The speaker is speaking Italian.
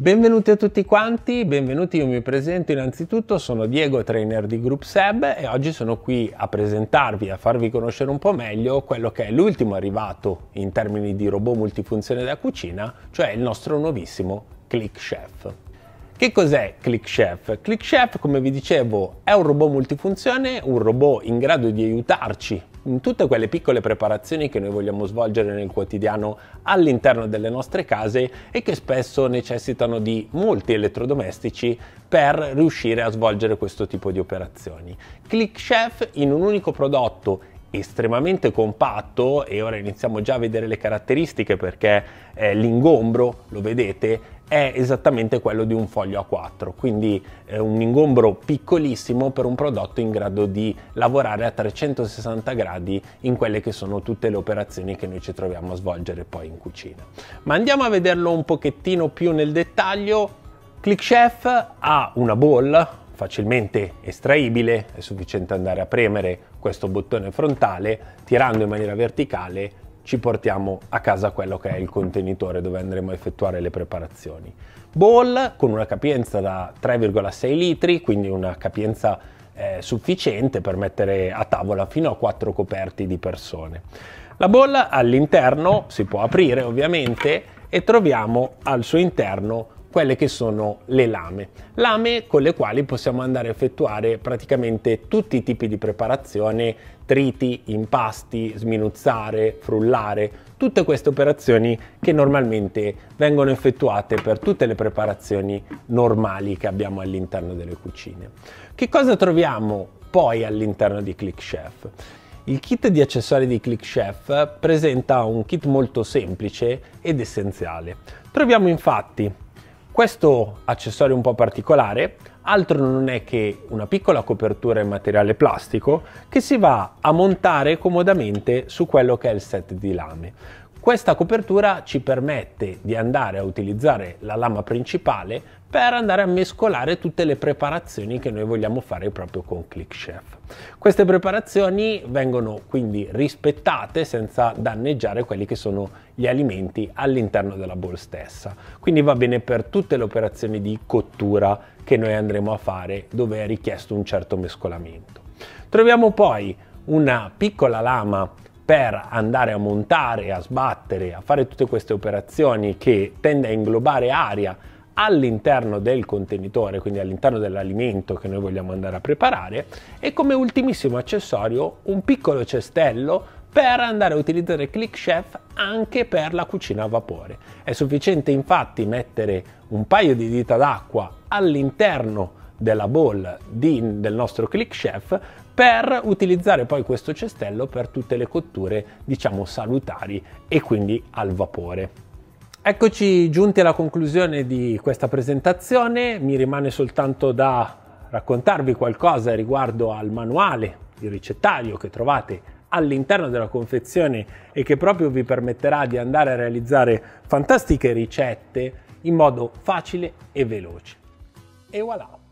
Benvenuti a tutti quanti, benvenuti, io mi presento innanzitutto, sono Diego, trainer di Group Seb e oggi sono qui a presentarvi, a farvi conoscere un po' meglio quello che è l'ultimo arrivato in termini di robot multifunzione da cucina, cioè il nostro nuovissimo Click Chef. Che cos'è Click Chef? Click Chef, come vi dicevo, è un robot multifunzione, un robot in grado di aiutarci tutte quelle piccole preparazioni che noi vogliamo svolgere nel quotidiano all'interno delle nostre case e che spesso necessitano di molti elettrodomestici per riuscire a svolgere questo tipo di operazioni. Click Chef in un unico prodotto estremamente compatto e ora iniziamo già a vedere le caratteristiche perché eh, l'ingombro, lo vedete, è esattamente quello di un foglio A4, quindi eh, un ingombro piccolissimo per un prodotto in grado di lavorare a 360 gradi in quelle che sono tutte le operazioni che noi ci troviamo a svolgere poi in cucina. Ma andiamo a vederlo un pochettino più nel dettaglio. ClickChef ha una bowl facilmente estraibile, è sufficiente andare a premere questo bottone frontale, tirando in maniera verticale ci portiamo a casa quello che è il contenitore dove andremo a effettuare le preparazioni. Bowl con una capienza da 3,6 litri, quindi una capienza eh, sufficiente per mettere a tavola fino a 4 coperti di persone. La bolla all'interno si può aprire ovviamente e troviamo al suo interno quelle che sono le lame. Lame con le quali possiamo andare a effettuare praticamente tutti i tipi di preparazione, triti, impasti, sminuzzare, frullare, tutte queste operazioni che normalmente vengono effettuate per tutte le preparazioni normali che abbiamo all'interno delle cucine. Che cosa troviamo poi all'interno di ClickChef? Il kit di accessori di ClickChef presenta un kit molto semplice ed essenziale. Troviamo infatti questo accessorio un po' particolare altro non è che una piccola copertura in materiale plastico che si va a montare comodamente su quello che è il set di lame. Questa copertura ci permette di andare a utilizzare la lama principale per andare a mescolare tutte le preparazioni che noi vogliamo fare proprio con ClickChef. Queste preparazioni vengono quindi rispettate senza danneggiare quelli che sono gli alimenti all'interno della bowl stessa. Quindi va bene per tutte le operazioni di cottura che noi andremo a fare dove è richiesto un certo mescolamento. Troviamo poi una piccola lama per andare a montare, a sbattere, a fare tutte queste operazioni che tende a inglobare aria all'interno del contenitore, quindi all'interno dell'alimento che noi vogliamo andare a preparare e come ultimissimo accessorio un piccolo cestello per andare a utilizzare ClickChef anche per la cucina a vapore. È sufficiente infatti mettere un paio di dita d'acqua all'interno della bowl di, del nostro ClickChef per utilizzare poi questo cestello per tutte le cotture diciamo salutari e quindi al vapore. Eccoci giunti alla conclusione di questa presentazione, mi rimane soltanto da raccontarvi qualcosa riguardo al manuale, il ricettario che trovate all'interno della confezione e che proprio vi permetterà di andare a realizzare fantastiche ricette in modo facile e veloce. E voilà!